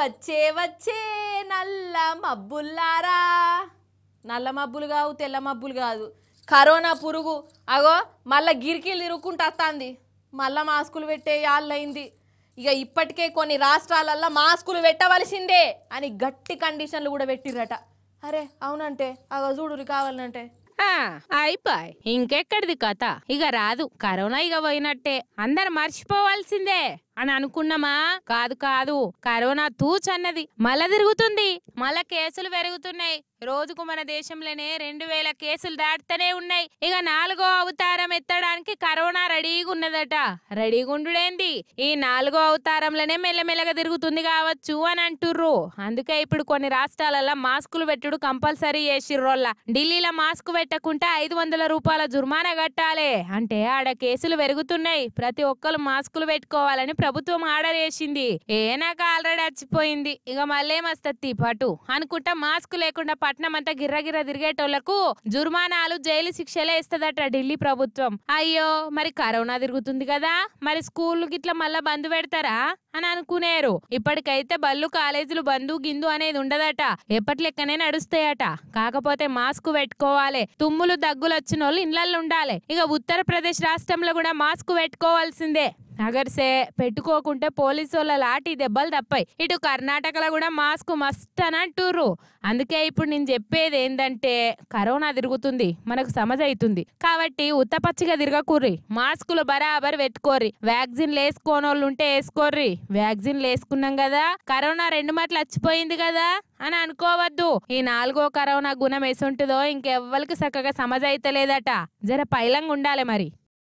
వచ్చే వచ్చే నల్ల మబ్బుల్లారా నల్ల మబ్బులు కావు తెల్ల మబ్బులు కాదు కరోనా పురుగు అగో మళ్ళీ గిరికీలు తిరుక్కుంటూ వస్తుంది మళ్ళీ మాస్కులు పెట్టే వాళ్ళైంది ఇక ఇప్పటికే కొన్ని రాష్ట్రాలల్లో మాస్కులు పెట్టవలసిందే అని గట్టి కండిషన్లు కూడా పెట్టిర్రట అరే అవునంటే అగో చూడు కావాలంటే అయిపోయి ఇంకెక్కడిది కథ ఇక రాదు కరోనా ఇక పోయినట్టే అందరు మర్చిపోవాల్సిందే అని అనుకున్నామా కాదు కాదు కరోనా తూచన్నది మల తిరుగుతుంది మల కేసులు పెరుగుతున్నాయి రోజుకు మన దేశంలోనే రెండు వేల కేసులు దాటుతూనే ఉన్నాయి ఇక నాలుగో అవతారం ఎత్తడానికి కరోనా రెడీగా ఉన్నదట రెడీగా ఈ నాలుగో అవతారంలోనే మెల్లమెల్లగా తిరుగుతుంది కావచ్చు అని అంటుర్రు అందుకే ఇప్పుడు కొన్ని రాష్ట్రాలలో మాస్కులు పెట్టుడు కంపల్సరీ చేసిర్రోళ్ళ ఢిల్లీలో మాస్క్ పెట్టకుండా ఐదు వందల రూపాయల జుర్మానా కట్టాలి అంటే ఆడ కేసులు పెరుగుతున్నాయి ప్రతి ఒక్కరు మాస్కులు పెట్టుకోవాలని ప్రభుత్వం ఆర్డర్ వేసింది ఏనాక ఆల్రెడీ అచ్చిపోయింది ఇక మళ్ళీ మస్తత్తి పటు అనుకుంటా మాస్క్ లేకుండా పట్నం అంతా గిర్రగిర్ర తిరిగేటోళ్లకు జుర్మానాలు జైలు శిక్షలే ఇస్తదట ఢిల్లీ ప్రభుత్వం అయ్యో మరి కరోనా తిరుగుతుంది కదా మరి స్కూల్ గిట్ల మళ్ళా బంద్ పెడతారా అని అనుకునేరు ఇప్పటికైతే బళ్ళు కాలేజీలు బంధు గిందు అనేది ఉండదట ఎప్పటిలెక్కనే నడుస్తాయట కాకపోతే మాస్క్ పెట్టుకోవాలి తుమ్ములు దగ్గులు వచ్చిన వాళ్ళు ఇండ్లల్లో ఉండాలి ఇక ఉత్తరప్రదేశ్ రాష్ట్రంలో కూడా మాస్క్ పెట్టుకోవాల్సిందే అగర్సే పెట్టుకోకుంటే పోలీసు వాళ్ళ లాటి దెబ్బలు తప్పాయి ఇటు కర్ణాటకలో కూడా మాస్క్ మస్ట్ అని అంటుర్రు అందుకే ఇప్పుడు నేను చెప్పేది ఏంటంటే కరోనా తిరుగుతుంది మనకు సమజ అవుతుంది కాబట్టి ఉత్తపచ్చిగా తిరగకూర్రి మాస్కులు బరాబర్ పెట్టుకోర్రి వ్యాక్సిన్లు వేసుకోనోళ్ళు ఉంటే వేసుకోర్రి వ్యాక్సిన్ వేసుకున్నాం కదా కరోనా రెండు మాటలు వచ్చిపోయింది కదా అని అనుకోవద్దు ఈ నాలుగో కరోనా గుణం వేసుంటుందో ఇంకెవ్వరికి చక్కగా అయితే లేదట జర పైలంగా ఉండాలి మరి